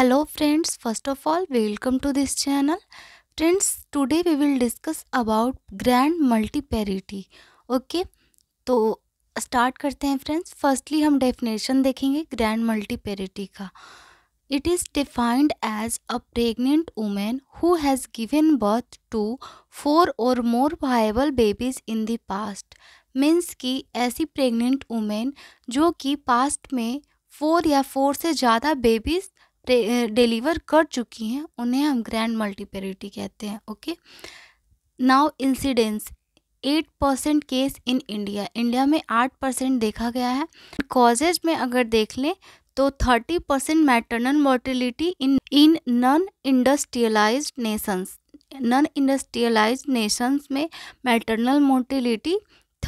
hello friends first of all welcome to this channel friends today we will discuss about grand multiparity okay तो start करते हैं friends firstly हम definition देखेंगे grand multiparity का it is defined as a pregnant women who has given birth to four और more viable babies in that's means की ऐसी pregnant women जो कि पास्ट में फोर या फोर से ज़्यादा बेबीज़ डिलीवर कर चुकी हैं उन्हें हम ग्रैंड मल्टीपेरिटी कहते हैं okay now incidence eight percent case in India India में आठ परसेंट देखा गया है कॉजेज में अगर देख लें तो thirty percent maternal mortality in in non industrialise nations non industrialise nations में मैटरनल मोर्टिलिटी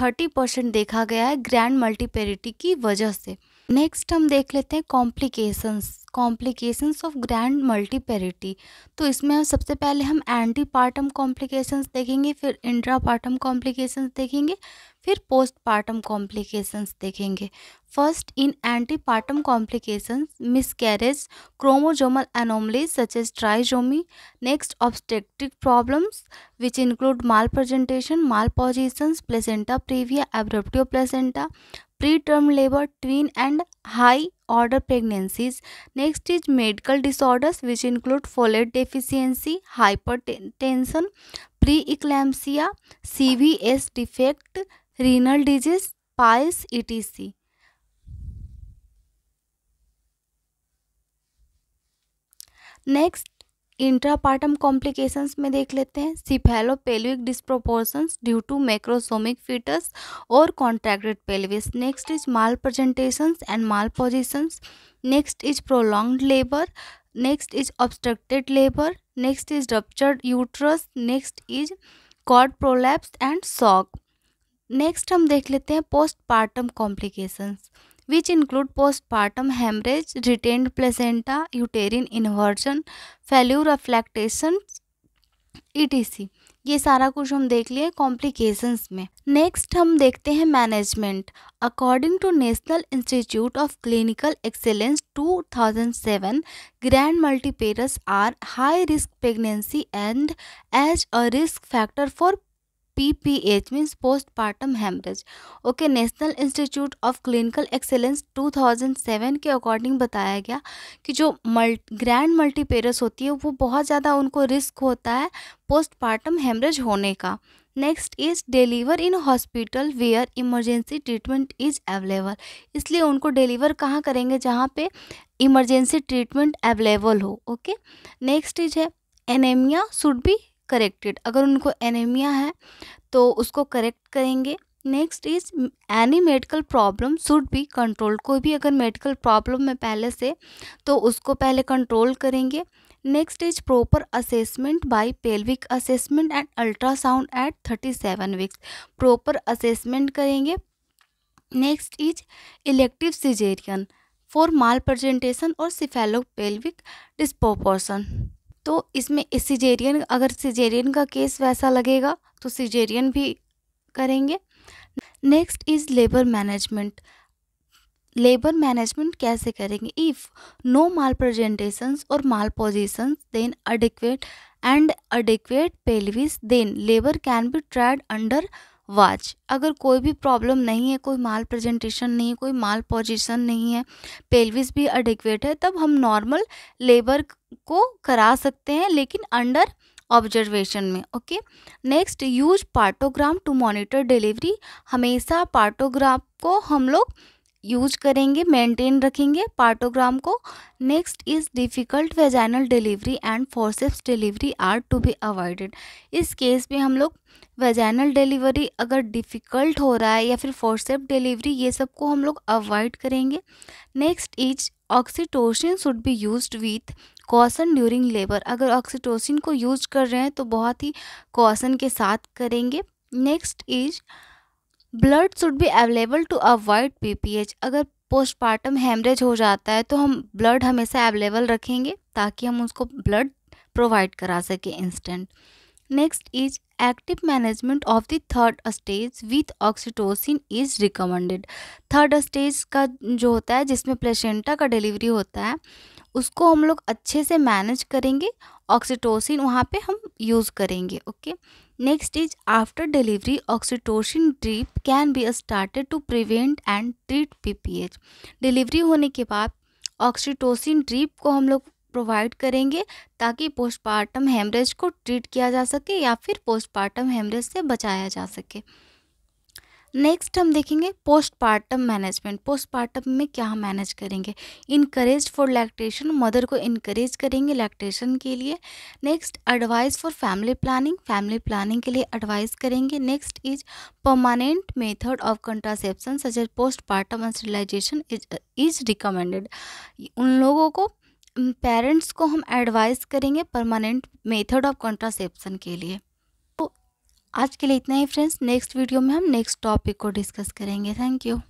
थर्टी परसेंट देखा गया है ग्रैंड मल्टीपेरिटी की वजह से नेक्स्ट हम देख लेते हैं complications complications of grand multiparity तो इसमें हम सबसे पहले हम एंटी पार्टम कॉम्प्लिकेशंस देखेंगे फिर इंट्रापार्टम पार्टम कॉम्प्लिकेशंस देखेंगे फिर पोस्टपार्टम कॉम्प्लिकेशंस देखेंगे first in antepartum complications miscarriage chromosomal anomalies such as trisomy next obstetric problems which include malpresentation malpositions placenta previa abruptio placenta preterm labour twin and high order pregnancies next is medical disorders which include folate deficiency hypertension pre eclampsia C V S defect renal disease piles etc next intrapartum complications में देख लेते हैं cephalo pelvic disproportions due to मैक्रोसोमिक fetus और contracted pelvis next is malpresentations and malpositions next is prolonged labour next is obstructed labour next is ruptured uterus next is cord prolapse and shock next हम देख लेते हैं postpartum complications which include postpartum haemorrhage retained placenta uterine inversion failure of lactation ई ये सारा कुछ हम देख लिए कॉम्प्लिकेशंस में नेक्स्ट हम देखते हैं management according to National Institute of Clinical Excellence 2007 grand multiparous are high risk pregnancy and as a risk factor for P P H means postpartum haemorrhage okay National Institute of Clinical Excellence 2007 के according बताया गया कि जो malt grand multiparous होती है वो बहुत ज़्यादा उनको रिस्क होता है पोस्ट पार्टम हेमरेज होने का next is deliver in hospital where emergency treatment is available इसलिए उनको डिलीवर कहाँ करेंगे जहाँ पे इमरजेंसी ट्रीटमेंट अवेलेबल हो ओके नेक्स्ट इज है एनेमिया शुड बी करेक्टेड अगर उनको एनीमिया है तो उसको करेक्ट करेंगे next is any medical problem should be control कोई भी अगर मेडिकल प्रॉब्लम है पहले से तो उसको पहले कंट्रोल करेंगे next is proper assessment by pelvic assessment and ultrasound at thirty seven weeks proper assessment करेंगे next is elective caesarean for malpresentation और सिफेलो पेल्विक डिस्पोपोर्सन तो इसमें सिजेरियन अगर सिजेरियन का केस वैसा लगेगा तो सिजेरियन भी करेंगे next is labour management labour management कैसे करेंगे इफ़ नो माल प्रजेंटेशन और malposition then adequate and adequate pelvis then labour can be tried under watch अगर कोई भी प्रॉब्लम नहीं है कोई माल प्रेजेंटेशन नहीं है कोई माल पोजिशन नहीं है पेल्विस भी अडिक्वेट है तब हम नॉर्मल लेबर को करा सकते हैं लेकिन अंडर ऑब्जर्वेशन में okay next use partogram to monitor delivery हमेशा पार्टोग्राफ को हम लोग यूज करेंगे मेंटेन रखेंगे पार्टोग्राम को next is difficult vaginal delivery and forceps delivery are to be avoided इस केस में हम लोग वेजाइनल डिलीवरी अगर डिफ़िकल्ट हो रहा है या फिर फोर्सेप डिलीवरी ये सब को हम लोग अवॉइड करेंगे next is oxytocin should be use with caution during labour अगर ऑक्सीटोसिन को यूज कर रहे हैं तो बहुत ही कॉसन के साथ करेंगे next is blood should be available to avoid PPH अगर पोस्टमार्टम हेमरेज हो जाता है तो हम ब्लड हमेशा अवेलेबल रखेंगे ताकि हम उसको ब्लड प्रोवाइड करा सके instant next is active management of the third stage with oxytocin is recommended third stage का जो होता है जिसमें प्लेसेंटा का डिलीवरी होता है उसको हम लोग अच्छे से मैनेज करेंगे ऑक्सीटोसिन वहाँ पे हम यूज़ करेंगे okay next is after delivery oxytocin drip can be started to prevent and treat PPH delivery होने के बाद ऑक्सीटोसिन ड्रिप को हम लोग प्रोवाइड करेंगे ताकि पोस्टमार्टम हेमरेज को ट्रीट किया जा सके या फिर पोस्टमार्टम हेमरेज से बचाया जा सके नेक्स्ट हम देखेंगे पोस्टपार्टम मैनेजमेंट पोस्टपार्टम में क्या हम मैनेज करेंगे इनकरेज फॉर लैक्टेशन मदर को इनकरेज करेंगे लैक्टेशन के लिए next advice for family planning family planning के लिए एडवाइस करेंगे next is permanent method of contraception such as postpartum and is is recommended उन लोगों को पेरेंट्स को हम एडवाइस करेंगे परमानेंट मेथड ऑफ कंट्रासेप्शन के लिए आज के लिए इतना ही फ्रेंड्स नेक्स्ट वीडियो में हम नेक्स्ट टॉपिक को डिस्कस करेंगे थैंक यू